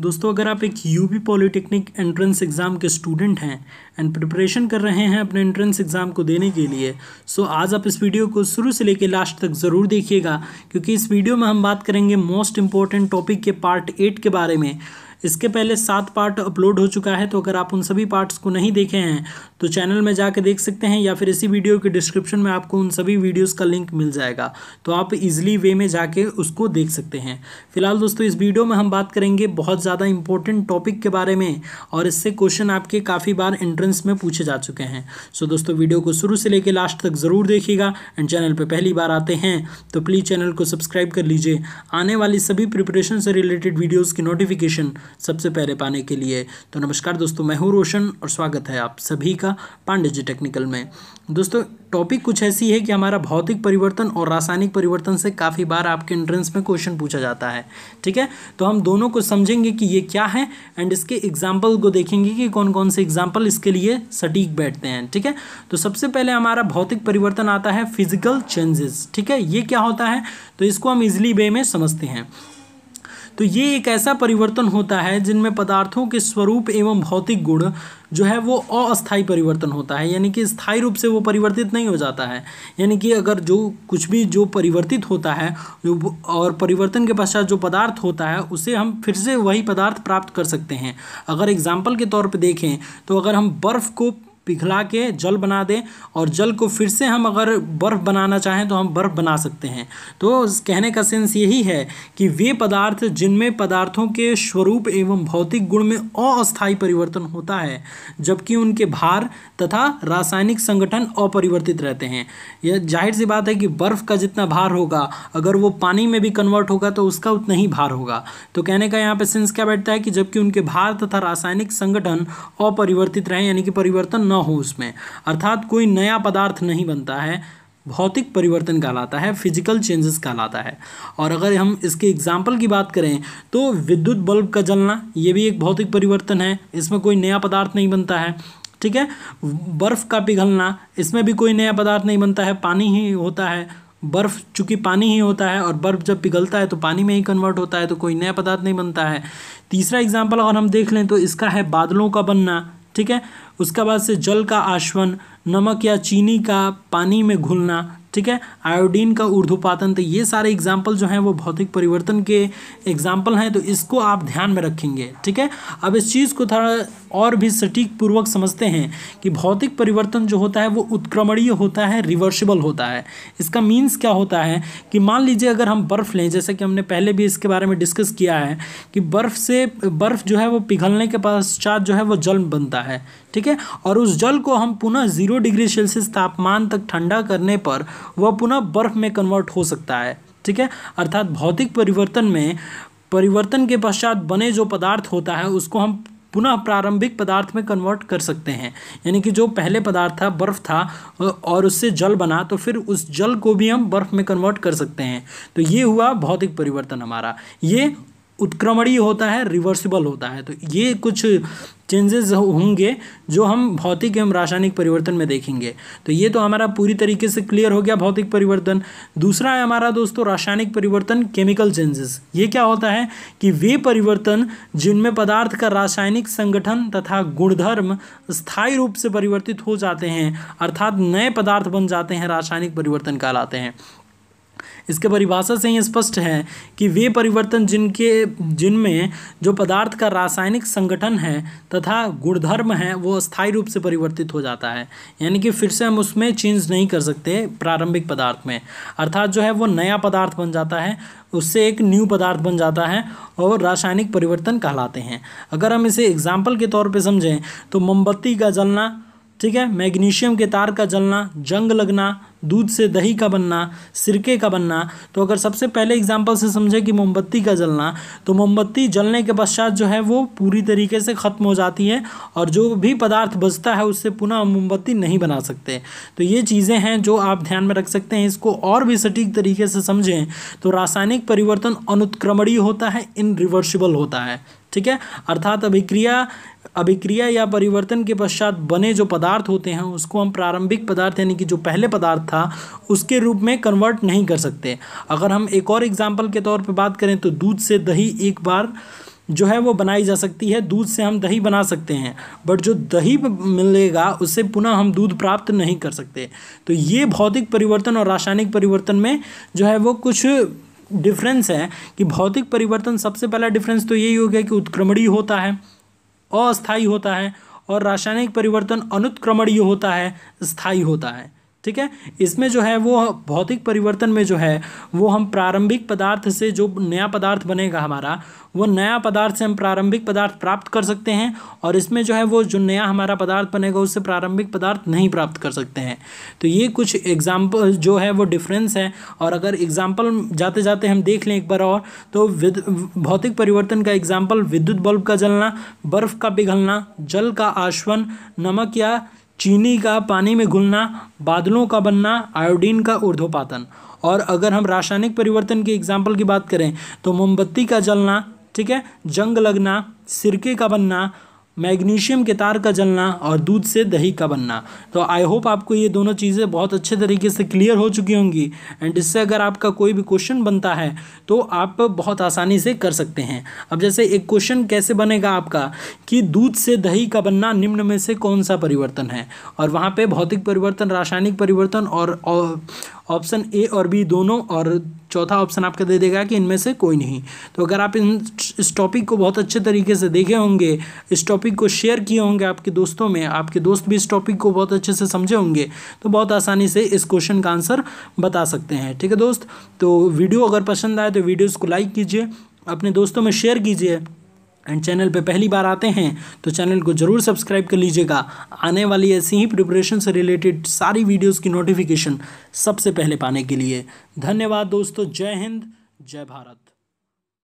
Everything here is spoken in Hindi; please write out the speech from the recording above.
दोस्तों अगर आप एक यूपी पॉलिटेक्निक एंट्रेंस एग्ज़ाम के स्टूडेंट हैं एंड प्रिपरेशन कर रहे हैं अपने एंट्रेंस एग्ज़ाम को देने के लिए सो so आज आप इस वीडियो को शुरू से लेकर लास्ट तक ज़रूर देखिएगा क्योंकि इस वीडियो में हम बात करेंगे मोस्ट इम्पॉर्टेंट टॉपिक के पार्ट एट के बारे में इसके पहले सात पार्ट अपलोड हो चुका है तो अगर आप उन सभी पार्ट्स को नहीं देखे हैं तो चैनल में जाके देख सकते हैं या फिर इसी वीडियो के डिस्क्रिप्शन में आपको उन सभी वीडियोज़ का लिंक मिल जाएगा तो आप ईजिली वे में जाके उसको देख सकते हैं फिलहाल दोस्तों इस वीडियो में हम बात करेंगे बहुत ज़्यादा इंपॉर्टेंट टॉपिक के बारे में और इससे क्वेश्चन आपके काफ़ी बार एंट्रेंस में पूछे जा चुके हैं सो दोस्तों वीडियो को शुरू से लेकर लास्ट तक ज़रूर देखिएगा एंड चैनल पर पहली बार आते हैं तो प्लीज़ चैनल को सब्सक्राइब कर लीजिए आने वाली सभी प्रिपरेशन से रिलेटेड वीडियोज़ की नोटिफिकेशन सबसे पहले पाने के लिए तो नमस्कार दोस्तों मैं हूँ रोशन और स्वागत है आप सभी का पांडे जी टेक्निकल में दोस्तों टॉपिक कुछ ऐसी है कि हमारा भौतिक परिवर्तन और रासायनिक परिवर्तन से काफ़ी बार आपके एंट्रेंस में क्वेश्चन पूछा जाता है ठीक है तो हम दोनों को समझेंगे कि ये क्या है एंड इसके एग्जाम्पल को देखेंगे कि कौन कौन से एग्जाम्पल इसके लिए सटीक बैठते हैं ठीक है तो सबसे पहले हमारा भौतिक परिवर्तन आता है फिजिकल चेंजेस ठीक है ये क्या होता है तो इसको हम इजिली वे में समझते हैं तो ये एक ऐसा परिवर्तन होता है जिनमें पदार्थों के स्वरूप एवं भौतिक गुण जो है वो अस्थायी परिवर्तन होता है यानी कि स्थायी रूप से वो परिवर्तित नहीं हो जाता है यानी कि अगर जो कुछ भी जो परिवर्तित होता है और परिवर्तन के पश्चात जो पदार्थ होता है उसे हम फिर से वही पदार्थ प्राप्त कर सकते हैं अगर एग्जाम्पल के तौर पर देखें तो अगर हम बर्फ़ को पिघला के जल बना दें और जल को फिर से हम अगर बर्फ़ बनाना चाहें तो हम बर्फ़ बना सकते हैं तो कहने का सेंस यही है कि वे पदार्थ जिनमें पदार्थों के स्वरूप एवं भौतिक गुण में अस्थायी परिवर्तन होता है जबकि उनके भार तथा रासायनिक संगठन अपरिवर्तित रहते हैं यह जाहिर सी बात है कि बर्फ़ का जितना भार होगा अगर वो पानी में भी कन्वर्ट होगा तो उसका उतना ही भार होगा तो कहने का यहाँ पर सेंस क्या बैठता है कि जबकि उनके भार तथा रासायनिक संगठन अपरिवर्तित रहें यानी कि परिवर्तन न हो उसमें अर्थात कोई नया पदार्थ नहीं बनता है भौतिक परिवर्तन कहलाता है फिजिकल चेंजेस कहलाता है और अगर हम इसके एग्जाम्पल की बात करें तो विद्युत बल्ब का जलना ये भी एक भौतिक परिवर्तन है इसमें कोई नया पदार्थ नहीं बनता है ठीक है बर्फ़ का पिघलना इसमें भी कोई नया पदार्थ नहीं बनता है पानी ही होता है बर्फ़ चूँकि पानी ही होता है और बर्फ़ जब पिघलता है तो पानी में ही कन्वर्ट होता है तो कोई नया पदार्थ नहीं बनता है तीसरा एग्जाम्पल अगर हम देख लें तो इसका है बादलों का बनना ठीक है उसके बाद से जल का आश्वन नमक या चीनी का पानी में घुलना ठीक है आयोडीन का ऊर्धुपातन तो ये सारे एग्जाम्पल जो हैं वो भौतिक परिवर्तन के एग्जाम्पल हैं तो इसको आप ध्यान में रखेंगे ठीक है अब इस चीज़ को थोड़ा और भी सटीक पूर्वक समझते हैं कि भौतिक परिवर्तन जो होता है वो उत्क्रमणीय होता है रिवर्सिबल होता है इसका मीन्स क्या होता है कि मान लीजिए अगर हम बर्फ़ लें जैसे कि हमने पहले भी इसके बारे में डिस्कस किया है कि बर्फ़ से बर्फ़ जो है वो पिघलने के पश्चात जो है वो जल बनता है ठीक है और उस जल को हम पुनः ज़ीरो डिग्री सेल्सियस तापमान तक ठंडा करने पर वह पुनः बर्फ में कन्वर्ट हो सकता है ठीक है अर्थात भौतिक परिवर्तन में परिवर्तन के पश्चात बने जो पदार्थ होता है उसको हम पुनः प्रारंभिक पदार्थ में कन्वर्ट कर सकते हैं यानी कि जो पहले पदार्थ था बर्फ़ था और उससे जल बना तो फिर उस जल को भी हम बर्फ़ में कन्वर्ट कर सकते हैं तो ये हुआ भौतिक परिवर्तन हमारा ये उत्क्रमणीय होता है रिवर्सिबल होता है तो ये कुछ चेंजेस होंगे जो हम भौतिक एवं रासायनिक परिवर्तन में देखेंगे तो ये तो हमारा पूरी तरीके से क्लियर हो गया भौतिक परिवर्तन दूसरा है हमारा दोस्तों रासायनिक परिवर्तन केमिकल चेंजेस ये क्या होता है कि वे परिवर्तन जिनमें पदार्थ का रासायनिक संगठन तथा गुणधर्म स्थायी रूप से परिवर्तित हो जाते हैं अर्थात नए पदार्थ बन जाते हैं रासायनिक परिवर्तन कहलाते हैं इसके परिभाषा से ही स्पष्ट है कि वे परिवर्तन जिनके जिनमें जो पदार्थ का रासायनिक संगठन है तथा गुणधर्म है वो स्थायी रूप से परिवर्तित हो जाता है यानी कि फिर से हम उसमें चेंज नहीं कर सकते प्रारंभिक पदार्थ में अर्थात जो है वो नया पदार्थ बन जाता है उससे एक न्यू पदार्थ बन जाता है और रासायनिक परिवर्तन कहलाते हैं अगर हम इसे एग्जाम्पल के तौर पर समझें तो मोमबत्ती का जलना ठीक है मैग्नीशियम के तार का जलना जंग लगना दूध से दही का बनना सिरके का बनना तो अगर सबसे पहले एग्जाम्पल से समझे कि मोमबत्ती का जलना तो मोमबत्ती जलने के पश्चात जो है वो पूरी तरीके से ख़त्म हो जाती है और जो भी पदार्थ बचता है उससे पुनः मोमबत्ती नहीं बना सकते तो ये चीज़ें हैं जो आप ध्यान में रख सकते हैं इसको और भी सटीक तरीके से समझें तो रासायनिक परिवर्तन अनुत्क्रमणीय होता है इन होता है ठीक है अर्थात अभिक्रिया अभिक्रिया या परिवर्तन के पश्चात बने जो पदार्थ होते हैं उसको हम प्रारंभिक पदार्थ यानी कि जो पहले पदार्थ था उसके रूप में कन्वर्ट नहीं कर सकते अगर हम एक और एग्जाम्पल के तौर पर बात करें तो दूध से दही एक बार जो है वो बनाई जा सकती है दूध से हम दही बना सकते हैं बट जो दही मिलेगा उससे पुनः हम दूध प्राप्त नहीं कर सकते तो ये भौतिक परिवर्तन और रासायनिक परिवर्तन में जो है वो कुछ डिफरेंस है कि भौतिक परिवर्तन सबसे पहला डिफरेंस तो यही हो गया कि उत्क्रमणीय होता है अस्थायी होता है और रासायनिक परिवर्तन अनुत्क्रमणीय होता है स्थायी होता है ठीक है इसमें जो है वो भौतिक परिवर्तन में जो है वो हम प्रारंभिक पदार्थ से जो नया पदार्थ बनेगा हमारा वो नया पदार्थ से हम प्रारंभिक पदार्थ प्राप्त कर सकते हैं और इसमें जो है वो जो नया हमारा पदार्थ बनेगा उससे प्रारंभिक पदार्थ नहीं प्राप्त कर सकते हैं तो ये कुछ एग्जाम्पल जो है वो डिफरेंस है और अगर एग्जाम्पल जाते जाते हम देख लें एक बार और तो भौतिक परिवर्तन का एग्जाम्पल विद्युत बल्ब का जलना बर्फ़ का पिघलना जल का आश्वन नमक या चीनी का पानी में घुलना बादलों का बनना आयोडीन का ऊर्ध्वपातन और अगर हम रासायनिक परिवर्तन की एग्जाम्पल की बात करें तो मोमबत्ती का जलना ठीक है जंग लगना सिरके का बनना मैग्नीशियम के तार का जलना और दूध से दही का बनना तो आई होप आपको ये दोनों चीज़ें बहुत अच्छे तरीके से क्लियर हो चुकी होंगी एंड इससे अगर आपका कोई भी क्वेश्चन बनता है तो आप बहुत आसानी से कर सकते हैं अब जैसे एक क्वेश्चन कैसे बनेगा आपका कि दूध से दही का बनना निम्न में से कौन सा परिवर्तन है और वहाँ पर भौतिक परिवर्तन रासायनिक परिवर्तन और, और ऑप्शन ए और बी दोनों और चौथा ऑप्शन आपका दे देगा कि इनमें से कोई नहीं तो अगर आप इन इस टॉपिक को बहुत अच्छे तरीके से देखे होंगे इस टॉपिक को शेयर किए होंगे आपके दोस्तों में आपके दोस्त भी इस टॉपिक को बहुत अच्छे से समझे होंगे तो बहुत आसानी से इस क्वेश्चन का आंसर बता सकते हैं ठीक है दोस्त तो वीडियो अगर पसंद आए तो वीडियोज़ को लाइक कीजिए अपने दोस्तों में शेयर कीजिए एंड चैनल पे पहली बार आते हैं तो चैनल को ज़रूर सब्सक्राइब कर लीजिएगा आने वाली ऐसी ही प्रिपरेशन से रिलेटेड सारी वीडियोज़ की नोटिफिकेशन सबसे पहले पाने के लिए धन्यवाद दोस्तों जय हिंद जय भारत